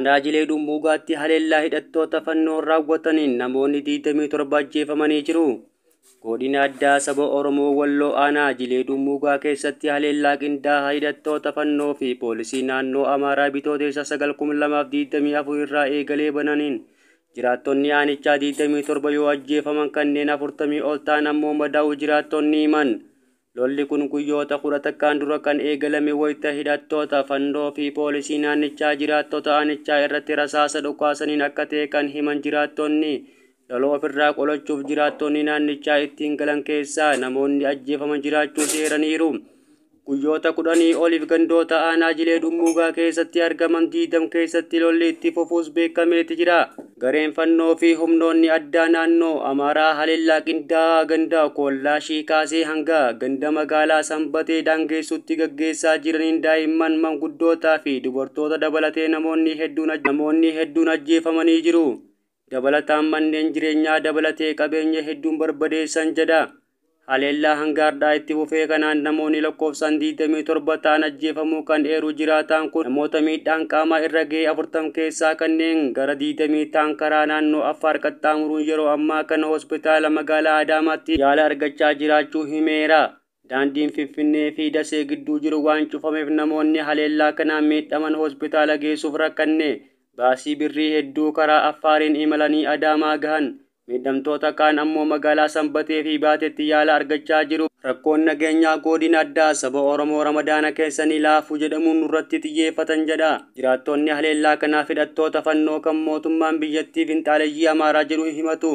Gaandaajilee dhumbuugaatti haleellaa hidhattoota fannoon raawwataniin namoonni 27 ajjeefamanii jiru. Godina addaa saba Oromoo Walloo Aanaa Jilee Dhummuugaa keessatti haleellaa qindaa'aa hidhattoota fannoo fi poolisii naannoo Amaaraa bitooteessa 9224 irraa eegalee bananiin jiraattonni aanichaa 27 yoo ajjeefaman kanneen 40 ol ta'an ammoo madaa'u jiraattonni himan. Lolli kun guyyoota kudha takkaan dura kan eegalame wayita hidhattoota fandoo fi poolisii naannichaa jiraattota aanichaa irratti rasaasa dhukaasaniin akka ta'e kan himan jiraattonni lola ofirraa qolachuuf jiraattonni naannichaa ittiin galan keessaa namoonni ajjeefaman jiraachuu seeraniiru. Guyyoota kudhanii oliif gandoota aanaa Jilee Dhummuugaa keessatti argaman diidam keessatti lolli itti fufuus beekameeti jira. Gareen fannoo fi humnoonni addaa naannoo Amaaraa Haleellaa Qindaa'aa ganda Koollaa kaasee hanga ganda magaalaa Sanbatee daangeessuutti gaggeessaa jiraniin daa'imman manguddootaa fi dubartoota dabalatee namoonni hedduun ajjeefamanii jiru. Dabalataan manneen jireenyaa dabalatee qabeenya hedduun barbadeessan jedha. haleellaa hangaardhaa itti fufee kanaan namoonni lakkoofsaan 27 ta'an ajjeefamuu kan dheeru jiraataan kun namoota miidhaan qaamaa irra ga'e afurtam keessaa kanneen gara diidamii ta'an karaa naannoo affaar qaxxaamuruun yeroo ammaa kana hospitaala magaalaa adaamaatti yaala argachaa jiraachuu himeera. daandiin finfinnee fi dasee gidduu jiru waan cufameef namoonni haleellaa kanaan miidhaman hospitaala geessuuf rakkanne baasii birrii hedduu karaa affaariin imalanii adaamaa gahan. Miidhamtoota kaan ammoo magaalaa Sanbatee fi Baateetti yaala argachaa jiru. Rakkoon nageenyaa godina addaa saba Oromoo Ramadaana keessanii laafuu jedhamuun irratti xiyyeeffatan jedha. Jiraattonni haleellaa kanaa fidhattoota fannoo kan mootummaan biyyattii finxaaleyyii amaaraa jedhu himatu.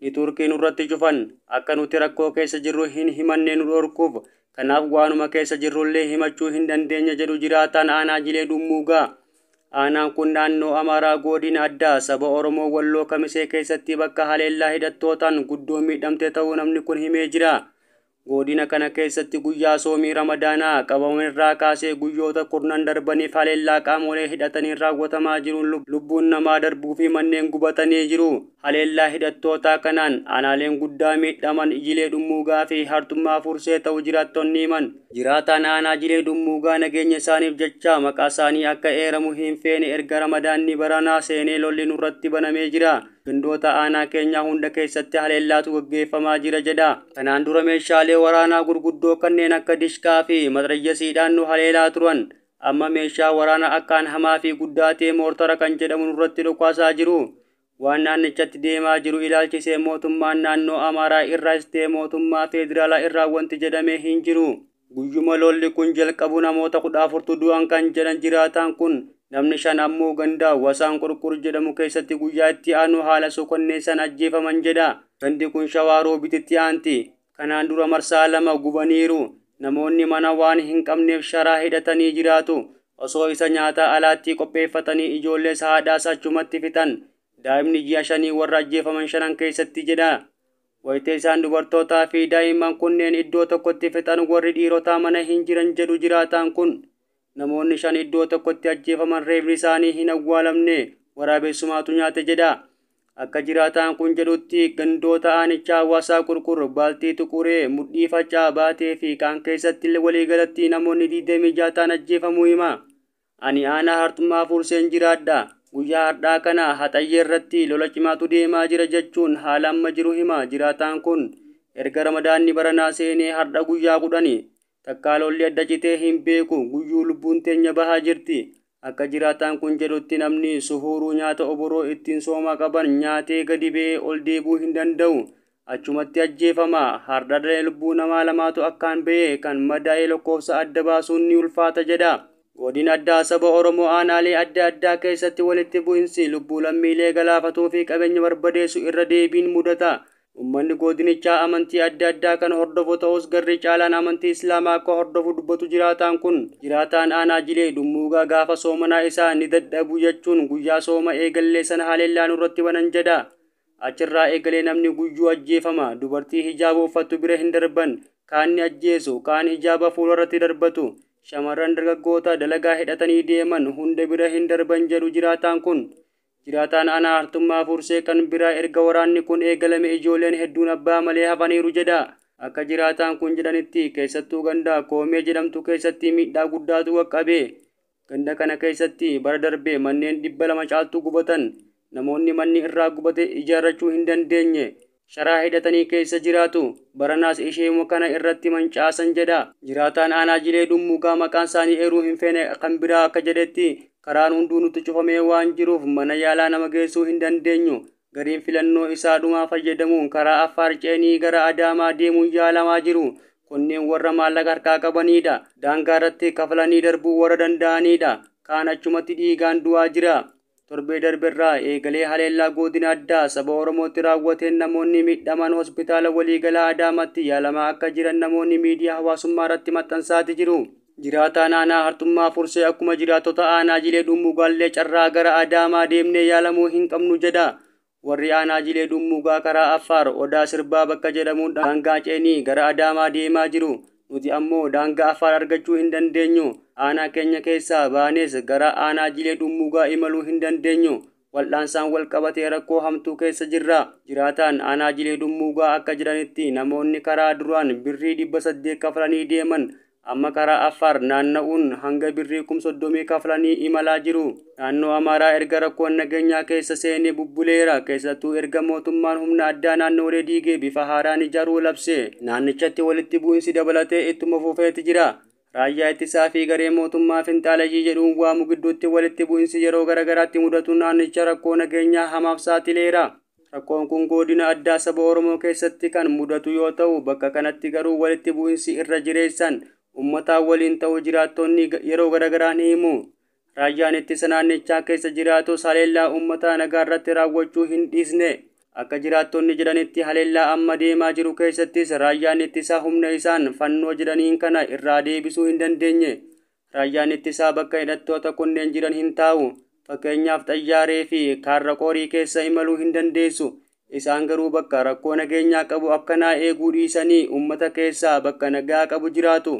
Ni Turkiin irratti cufan. Akka nuti rakkoo keessa jirru hin himanne nu dhorkuuf kanaaf waanuma keessa jirrullee himachuu hin dandeenye jedhu jiraataan aanaa jilee dhummuugaa. Aanaan kun naannoo Amaaraa godina addaa saba Oromoo Walloo Kamisee keessatti bakka haleellaa hidhattootaan guddoo miidhamte ta'uu namni kun himee jira. Godina kana keessatti guyyaa soomii ramadaanaa irraa kaasee guyyoota kurnan darbaniif haleellaa qaamolee hidhataniin raawwatamaa jiruun lubbuun namaa darbuu fi manneen gubatanii jiru. Haleellaa hidhattootaa kanaan anaaleen guddaa miidhaman jilee dhummuugaa fi hartummaa fursee ta'uu jiraattonni himan. Jiraataan aanaa jilee dhummuugaa nageenya isaaniif jecha maqaa isaanii akka eeramu hin feene erga ramadaanni baranaa seenee lolli nurratti banamee jira. gandoota aanaa keenyaa hunda keessatti haleellaatu gaggeeffamaa jira jedha. Kanaan dura meeshaalee waraanaa gurguddoo kanneen akka dishkaa fi maxarayyeesiidhaan nu haleelaa turan. Amma meeshaa waraana akkaan hamaa fi guddaa ta'e moortara kan jedhamu irratti dhokaasaa jiru. Waan naannichatti deemaa jiru ilaalchisee mootummaan naannoo Amaaraa irraa istee mootummaa federaalaa irraa wanti jedhamee hin jiru. Guyyuma lolli kun jalqabu namoota kudha afurtu du'an kan jedhan jiraatan kun Namni shan ammoo gandaa wasaan qurqur jedhamu keessatti guyyaa itti aanu haala sokonnee san ajjeefaman jedha. Gandi kun shawaa roobitti aanti. Kanaan dura marsaa lama gubaniiru. Namoonni mana waan hin qabneef sharaa hidhatanii jiraatu. Osoo isa nyaata alaatti qopheeffatanii ijoollees haadhaas achumatti fixan. Daa'imni ji'a shanii warra ajjeefaman shanan keessatti jedha. Wayitee isaan dubartootaa fi daa'imman kunneen iddoo tokkotti fixan warri dhiirotaa mana hin jiran jedhu jiraatan kun Namoonni shan iddoo tokkotti ajjeefaman reefni isaanii hin awwaalamne waraabessumaatu nyaate jedha. Akka jiraataan kun jedhutti gandoota aanichaa hawaasaa qurqur baaltii tuquree mudhii faca'aa baatee fi kaan keessatti waliigalatti namoonni digdamii jaataan ajjeefamuu hima. Ani aanaa harxumaa furseen jiraadha. Guyyaa hardhaa kana haxayyee irratti lola cimaatu deemaa jira jechuun haala amma jiru hima jiraataan kun. Erga ramadaanni baranaa seenee har'a guyyaa kudhani. Takkaaloolli adda citee hin beeku guyyuu lubbuun teenya bahaa jirti. Akka jiraataan kun jedhutti namni suhuuruu nyaata oboroo ittiin sooma qaban nyaatee gadi ba'ee ol deebuu hin danda'u. Achumatti ajjeefama. Hardadhee lubbuu namaa lamaatu akkaan ba'e kan madaa'ee lakkoofsa adda baasuun ni ulfaata jedha. Godina adda saba Oromoo aanaalee adda addaa keessatti walitti bu'insi lubbuu lammiilee galaafatuu fi qabeenya barbadeessu irra deebiin mudata. Uummanni goodinichaa amantii adda addaa kan hordofu ta'us garri caalaan amantii Islaamaa akka hordofu dubbatu jiraataan kun jiraataan aanaa jilee dummugaa gaafa soomanaa isaa ni dadhabu jechuun guyyaa sooma eegallee sana haleellaan irratti banan jedha. Achirraa eegalee namni guyyuu ajjeefama. Dubartii hijaaba uffattu bira hin darban. Kaan ni ajjeesu. Kaan hijaaba irratti darbatu. Shamarran dargaggoota dalagaa hidhatanii deeman hunda bira hin darban jedhu jiraataan kun. Jiraataan aanaa hartummaa fursee kan biraa erga waraanni kun eegalame ijoolleen hedduun abbaa malee hafaniiru jedha. Akka jiraataan kun jedhanitti keessattuu ganda koomee jedhamtu keessatti miidhaa guddaatu qaqqabe. Ganda kana keessatti bara darbee manneen dhibba lama caaltu gubatan namoonni manni irraa gubate ijaarrachuu hin dandeenye. Sharaa hidhatanii keessa jiraatu baranaas ishee kana irratti mancaasan jedha. Jiraataan aanaa jilee dhummugaa maqaan isaanii eruu hin feene kan biraa akka jedhetti karaan hunduu nutti cufamee waan jiruuf mana yaalaa nama geessuu hin dandeenyu gariin filannoo isaa dhumaa fayyadamuun karaa affaar ceenii gara adaamaa deemuun yaalamaa jiru kunneen warra maallaqa harkaa qabanidha daangaa irratti kafalanii darbuu warra danda'anidha kaan achumatti dhiigaan du'aa jira torbee darberraa eegalee haleellaa godina addaa saba oromootti raawwateen namoonni midhaman hospitaala waliigalaa adaamaatti yaalamaa akka jiran namoonni miidiyaa hawaasummaa irratti maxxansaati jiru jiraataan aanaa hartummaa fursee akkuma jiraatota aanaa jilee dhummugaallee carraa gara adaamaa deemnee yaalamuu hinqabnu qabnu jedha warri aanaa jilee dhummugaa karaa affaar odaa sirbaa bakka jedhamuun daangaa ceenii gara adaamaa deemaa jiru nuti ammoo daangaa affaar argachuu hin dandeenyu aanaa keenya keessa baanees gara aanaa jilee dhummugaa imaluu hin dandeenyu wal'aansaan wal qabatee rakkoo hamtuu keessa jirra jiraataan aanaa jilee dhummugaa akka jiranitti namoonni karaa duraan birrii kafalanii deeman amma karaa affaar naanna'uun hanga birrii kum soddomii kafalanii imalaa jiru naannoo amaaraa erga rakkoon nageenyaa keessa seenee bubbuleera keessattuu erga mootummaan humna addaa naannoolee diigee bifa haaraan ijaaruu labse naannichatti walitti bu'insi dabalatee ittuma fufeeti jira raayyaa ittisaa fi garee mootummaa finxaalajii jedhuun waamu gidduutti walitti bu'insi yeroo garagaraatti mudatu naannicha rakkoo nageenyaa hamaaf saaxileera Rakkoon kun godina addaa saba Oromoo keessatti kan mudatu yoo ta'u bakka kanatti garuu walitti bu'insi irra jireessan ummataan waliin ta'uu jiraattonni yeroo garaagaraa ni himu. Raayyaan ittisa naannichaa keessa jiraatus haleellaa ummataa nagaa irratti raawwachuu hin dhiisne. Akka jiraattonni jedhanitti haleellaa amma deemaa jiru keessattis raayyaan ittisaa humna isaan fannoo jedhaniin kana irraa deebisuu hin dandeenye. Raayyaan ittisaa bakka hidhattoota kunneen jiran hin taa'u. Fakkeenyaaf xayyaaree fi kaarra qorii keessa imaluu hin dandeessu. Isaan garuu bakka rakkoo nageenyaa qabu akkanaa eeguu dhiisanii ummata keessa bakka nagaa qabu jiraatu.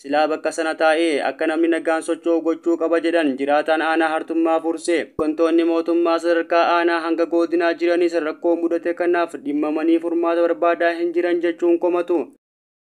silaa bakka sana taa'ee akka namni nagaan socho'u gochuu qaba jedhan jiraataan aanaa hartummaa fursee wantoonni mootummaa sadarkaa aanaa hanga goodinaa jiranis rakkoo mudate kanaaf dhimmamanii furmaata barbaadaa hin jiran jechuun komatu